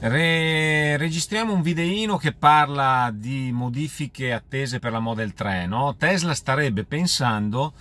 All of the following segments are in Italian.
Re registriamo un videino che parla di modifiche attese per la Model 3. No? Tesla starebbe pensando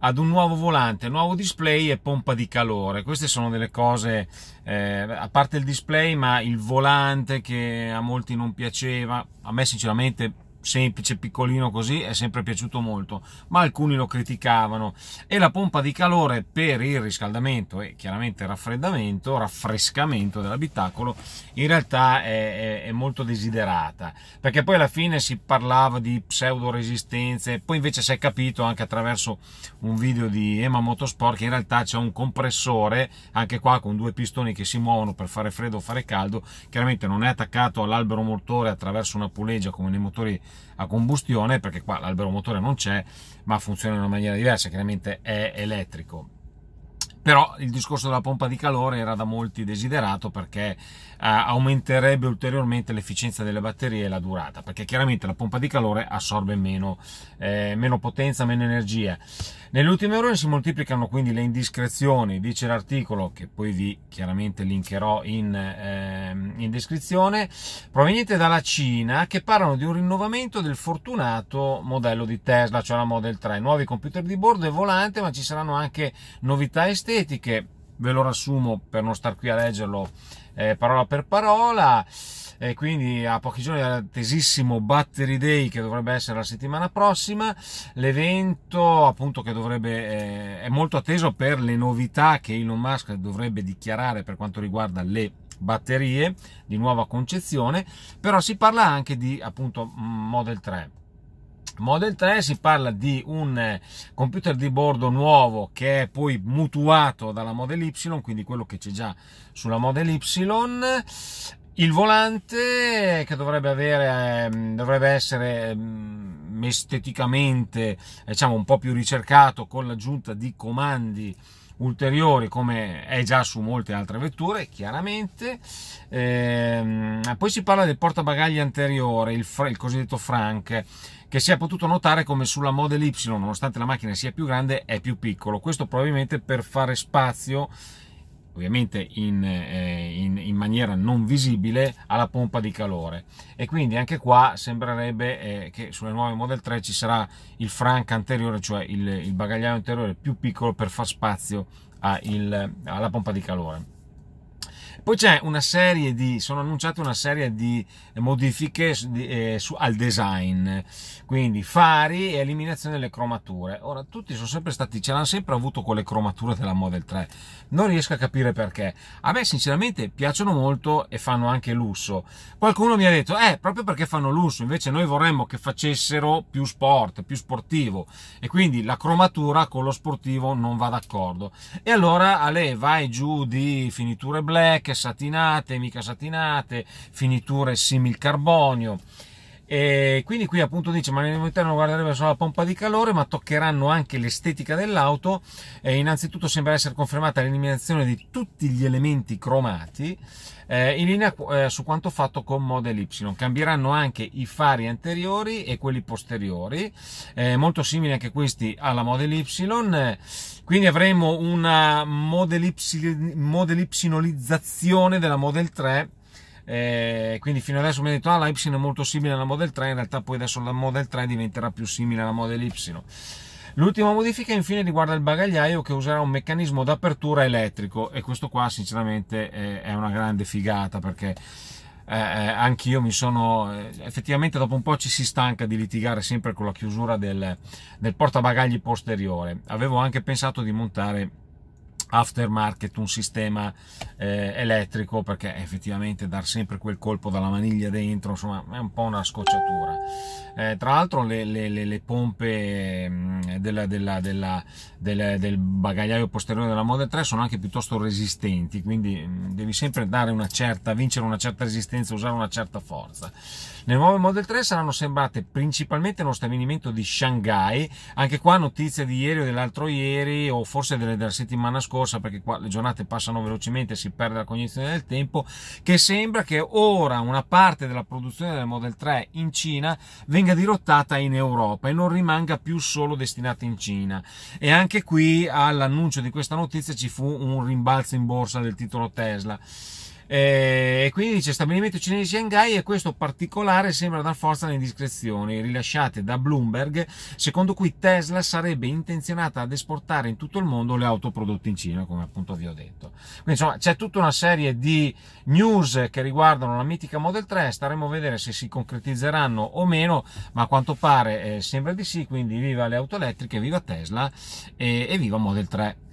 ad un nuovo volante, nuovo display e pompa di calore. Queste sono delle cose, eh, a parte il display, ma il volante che a molti non piaceva, a me sinceramente semplice, piccolino così, è sempre piaciuto molto, ma alcuni lo criticavano. E la pompa di calore per il riscaldamento e chiaramente raffreddamento, raffrescamento dell'abitacolo, in realtà è, è, è, molto desiderata, perché poi alla fine si parlava di pseudo resistenze, poi invece si è capito anche attraverso un video di Ema Motorsport che in realtà c'è un compressore, anche qua con due pistoni che si muovono per fare freddo o fare caldo, chiaramente non è attaccato all'albero motore attraverso una puleggia come nei motori a combustione perché qua l'albero motore non c'è ma funziona in una maniera diversa chiaramente è elettrico però il discorso della pompa di calore era da molti desiderato perché eh, aumenterebbe ulteriormente l'efficienza delle batterie e la durata perché chiaramente la pompa di calore assorbe meno, eh, meno potenza, meno energia nelle ultime ore si moltiplicano quindi le indiscrezioni dice l'articolo che poi vi chiaramente linkerò in, eh, in descrizione proveniente dalla Cina che parlano di un rinnovamento del fortunato modello di Tesla cioè la Model 3 nuovi computer di bordo e volante ma ci saranno anche novità esterne estetiche, ve lo riassumo per non star qui a leggerlo eh, parola per parola. E quindi a pochi giorni dall'attesissimo Battery Day che dovrebbe essere la settimana prossima, l'evento appunto che dovrebbe eh, è molto atteso per le novità che Elon Musk dovrebbe dichiarare per quanto riguarda le batterie di nuova concezione, però si parla anche di appunto Model 3 Model 3 si parla di un eh, computer di bordo nuovo che è poi mutuato dalla Model Y, quindi quello che c'è già sulla Model Y. Il volante che dovrebbe, avere, ehm, dovrebbe essere ehm, esteticamente diciamo, un po' più ricercato con l'aggiunta di comandi ulteriori come è già su molte altre vetture chiaramente ehm, ah, poi si parla del portabagagli anteriore il, il cosiddetto Frank che si è potuto notare come sulla Model Y nonostante la macchina sia più grande è più piccolo questo probabilmente per fare spazio ovviamente in, eh, in, in, maniera non visibile alla pompa di calore e quindi anche qua sembrerebbe eh, che sulle nuove Model 3 ci sarà il franc anteriore cioè il, il bagagliaio anteriore più piccolo per far spazio a il, alla pompa di calore poi c'è una serie di, sono annunciate una serie di modifiche eh, al design, quindi fari e eliminazione delle cromature. Ora, tutti sono sempre stati, ce l'hanno sempre avuto con le cromature della Model 3, non riesco a capire perché. A me sinceramente piacciono molto e fanno anche lusso. Qualcuno mi ha detto, eh, proprio perché fanno lusso, invece noi vorremmo che facessero più sport, più sportivo e quindi la cromatura con lo sportivo non va d'accordo. E allora Ale vai giù di finiture black, stecche satinate, mica satinate, finiture simil carbonio e quindi qui appunto dice ma all'interno guarderebbe solo la pompa di calore ma toccheranno anche l'estetica dell'auto e innanzitutto sembra essere confermata l'eliminazione di tutti gli elementi cromati eh, in linea eh, su quanto fatto con Model Y cambieranno anche i fari anteriori e quelli posteriori eh, molto simili anche questi alla Model Y quindi avremo una Model, y, model Y-olizzazione della Model 3 eh, quindi fino adesso mi ha detto ah, la Y è molto simile alla Model 3, in realtà poi adesso la Model 3 diventerà più simile alla Model Y. L'ultima modifica infine riguarda il bagagliaio che userà un meccanismo d'apertura elettrico e questo qua sinceramente è una grande figata perché eh, eh anch'io mi sono eh, effettivamente dopo un po' ci si stanca di litigare sempre con la chiusura del, del portabagagli posteriore avevo anche pensato di montare aftermarket un sistema eh, elettrico perché effettivamente dar sempre quel colpo dalla maniglia dentro insomma è un po' una scocciatura eh, tra l'altro le, le, le, le, pompe mm, della, della, della, del bagagliaio posteriore della Model 3 sono anche piuttosto resistenti quindi mm, devi sempre dare una certa vincere una certa resistenza usare una certa forza le nuove Model 3 saranno sembrate principalmente uno stabilimento di Shanghai anche qua notizia di ieri o dell'altro ieri o forse della settimana scorsa corsa perché qua le giornate passano velocemente e si perde la cognizione del tempo che sembra che ora una parte della produzione del Model 3 in Cina venga dirottata in Europa e non rimanga più solo destinata in Cina e anche qui all'annuncio di questa notizia ci fu un rimbalzo in borsa del titolo Tesla eh, e quindi dice stabilimento cinese Shanghai e questo particolare sembra dar forza alle indiscrezioni rilasciate da Bloomberg secondo cui Tesla sarebbe intenzionata ad esportare in tutto il mondo le auto prodotte in Cina come appunto vi ho detto quindi insomma c'è tutta una serie di news che riguardano la mitica Model 3 staremo a vedere se si concretizzeranno o meno ma a quanto pare eh, sembra di sì quindi viva le auto elettriche viva Tesla e, eh, e viva Model 3